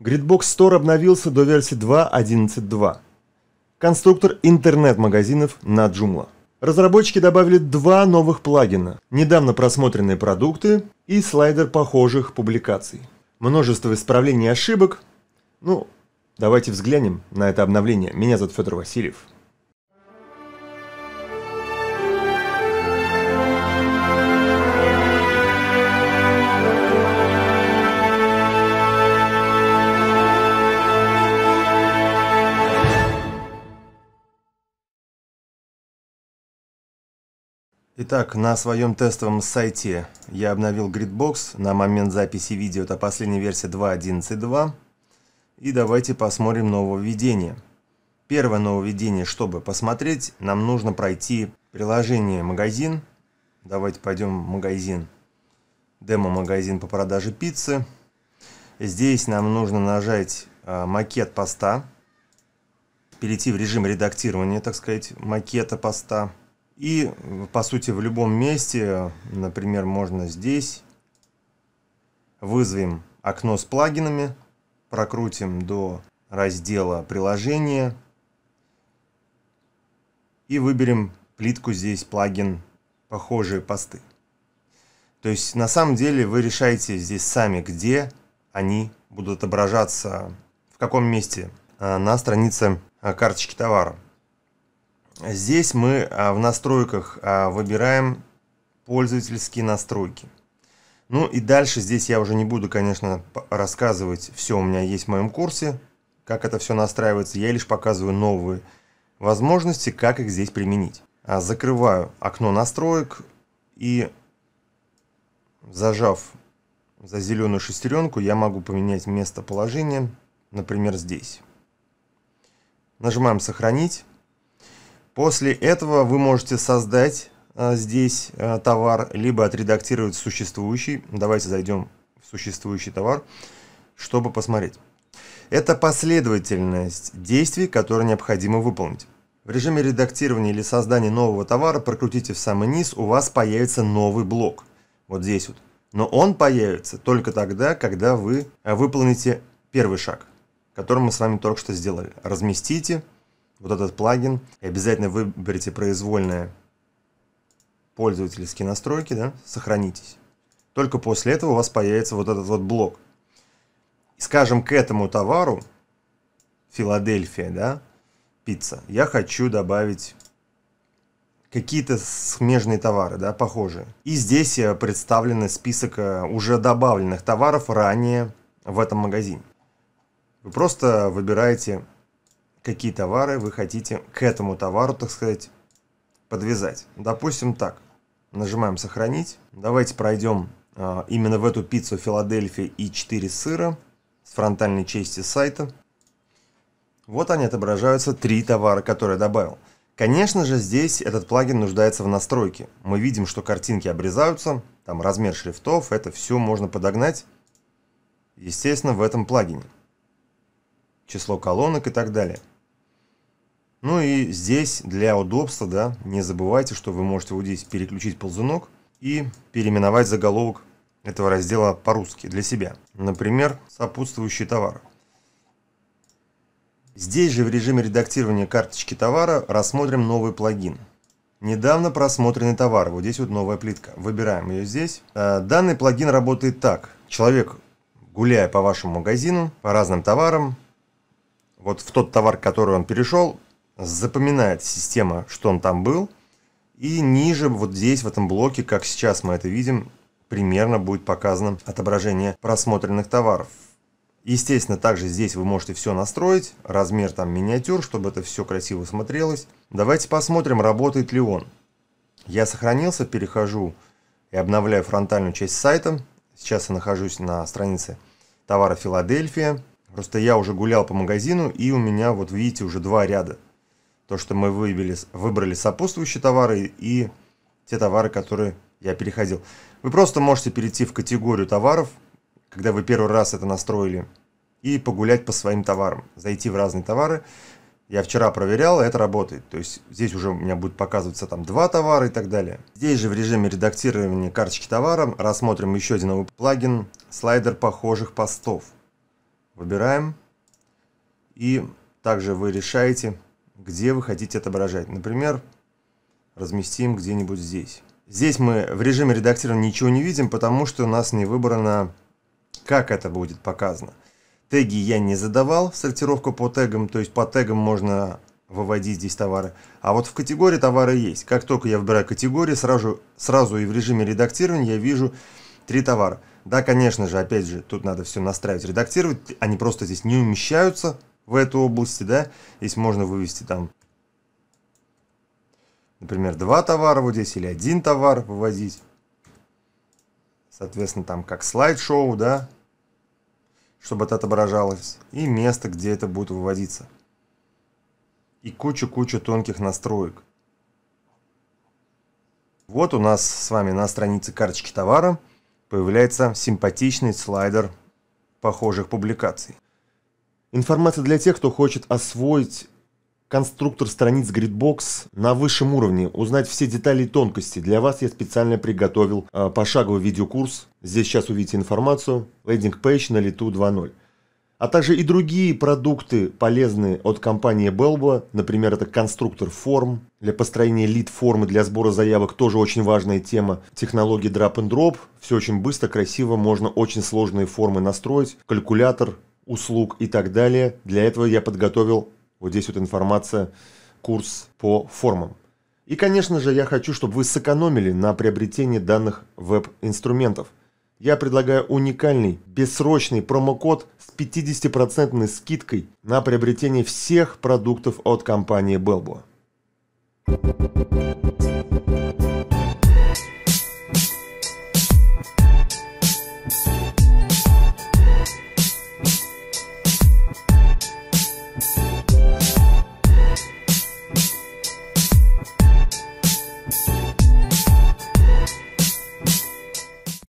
Gridbox Store обновился до версии 2.11.2. Конструктор интернет-магазинов на Joomla. Разработчики добавили два новых плагина, недавно просмотренные продукты и слайдер похожих публикаций. Множество исправлений и ошибок. Ну, давайте взглянем на это обновление. Меня зовут Федор Васильев. Итак, на своем тестовом сайте я обновил Gridbox. На момент записи видео это последняя версия 2.11.2. И давайте посмотрим нововведение. Первое нововведение, чтобы посмотреть, нам нужно пройти приложение «Магазин». Давайте пойдем в магазин. Демо-магазин по продаже пиццы. Здесь нам нужно нажать а, макет поста. Перейти в режим редактирования, так сказать, макета поста. И, по сути, в любом месте, например, можно здесь, вызовем окно с плагинами, прокрутим до раздела приложения и выберем плитку здесь «Плагин. Похожие посты». То есть, на самом деле, вы решаете здесь сами, где они будут отображаться, в каком месте а, на странице а, карточки товара. Здесь мы а, в настройках а, выбираем пользовательские настройки. Ну и дальше здесь я уже не буду, конечно, рассказывать все у меня есть в моем курсе, как это все настраивается. Я лишь показываю новые возможности, как их здесь применить. А, закрываю окно настроек и зажав за зеленую шестеренку, я могу поменять местоположение, например, здесь. Нажимаем «Сохранить». После этого вы можете создать а, здесь а, товар, либо отредактировать существующий. Давайте зайдем в существующий товар, чтобы посмотреть. Это последовательность действий, которые необходимо выполнить. В режиме редактирования или создания нового товара прокрутите в самый низ, у вас появится новый блок. Вот здесь вот. Но он появится только тогда, когда вы а, выполните первый шаг, который мы с вами только что сделали. Разместите вот этот плагин. И обязательно выберите произвольные пользовательские настройки, да, сохранитесь. Только после этого у вас появится вот этот вот блок. И, скажем, к этому товару, Филадельфия, да, пицца, я хочу добавить какие-то смежные товары, да, похожие. И здесь э, представлен список э, уже добавленных товаров ранее в этом магазине. Вы просто выбираете какие товары вы хотите к этому товару, так сказать, подвязать. Допустим, так. Нажимаем «Сохранить». Давайте пройдем э, именно в эту пиццу Филадельфия и 4 сыра с фронтальной части сайта. Вот они отображаются три товара, которые я добавил. Конечно же, здесь этот плагин нуждается в настройке. Мы видим, что картинки обрезаются, там размер шрифтов, это все можно подогнать, естественно, в этом плагине. Число колонок и так далее. Ну и здесь для удобства, да, не забывайте, что вы можете вот здесь переключить ползунок и переименовать заголовок этого раздела по-русски для себя. Например, сопутствующие товары. Здесь же в режиме редактирования карточки товара рассмотрим новый плагин. Недавно просмотренный товар. Вот здесь вот новая плитка. Выбираем ее здесь. Э, данный плагин работает так. Человек, гуляя по вашему магазину, по разным товарам, вот в тот товар, который он перешел, запоминает система, что он там был. И ниже, вот здесь, в этом блоке, как сейчас мы это видим, примерно будет показано отображение просмотренных товаров. Естественно, также здесь вы можете все настроить, размер там миниатюр, чтобы это все красиво смотрелось. Давайте посмотрим, работает ли он. Я сохранился, перехожу и обновляю фронтальную часть сайта. Сейчас я нахожусь на странице товара Филадельфия. Просто я уже гулял по магазину, и у меня, вот видите, уже два ряда то, что мы выбили, выбрали сопутствующие товары и те товары, которые я переходил. Вы просто можете перейти в категорию товаров, когда вы первый раз это настроили, и погулять по своим товарам, зайти в разные товары. Я вчера проверял, и это работает. То есть здесь уже у меня будет показываться там два товара и так далее. Здесь же в режиме редактирования карточки товара рассмотрим еще один новый плагин, слайдер похожих постов. Выбираем. И также вы решаете, где вы хотите отображать. Например, разместим где-нибудь здесь. Здесь мы в режиме редактирования ничего не видим, потому что у нас не выбрано, как это будет показано. Теги я не задавал, сортировку по тегам, то есть по тегам можно выводить здесь товары. А вот в категории товары есть. Как только я выбираю категории, сразу, сразу и в режиме редактирования я вижу три товара. Да, конечно же, опять же, тут надо все настраивать, редактировать. Они просто здесь не умещаются, в этой области, да, здесь можно вывести там, например, два товара вот здесь или один товар выводить. Соответственно, там как слайд-шоу, да, чтобы это отображалось, и место, где это будет выводиться. И кучу-кучу тонких настроек. Вот у нас с вами на странице карточки товара появляется симпатичный слайдер похожих публикаций. Информация для тех, кто хочет освоить конструктор страниц Gridbox на высшем уровне, узнать все детали и тонкости. Для вас я специально приготовил э, пошаговый видеокурс. Здесь сейчас увидите информацию. Лендинг пейдж на лету 2.0. А также и другие продукты полезные от компании Belbo. Например, это конструктор форм для построения лид-формы для сбора заявок. Тоже очень важная тема. Технологии drop and drop. Все очень быстро, красиво. Можно очень сложные формы настроить. Калькулятор, услуг и так далее. Для этого я подготовил, вот здесь вот информация, курс по формам. И, конечно же, я хочу, чтобы вы сэкономили на приобретении данных веб-инструментов. Я предлагаю уникальный, бессрочный промокод с 50% скидкой на приобретение всех продуктов от компании Belbo.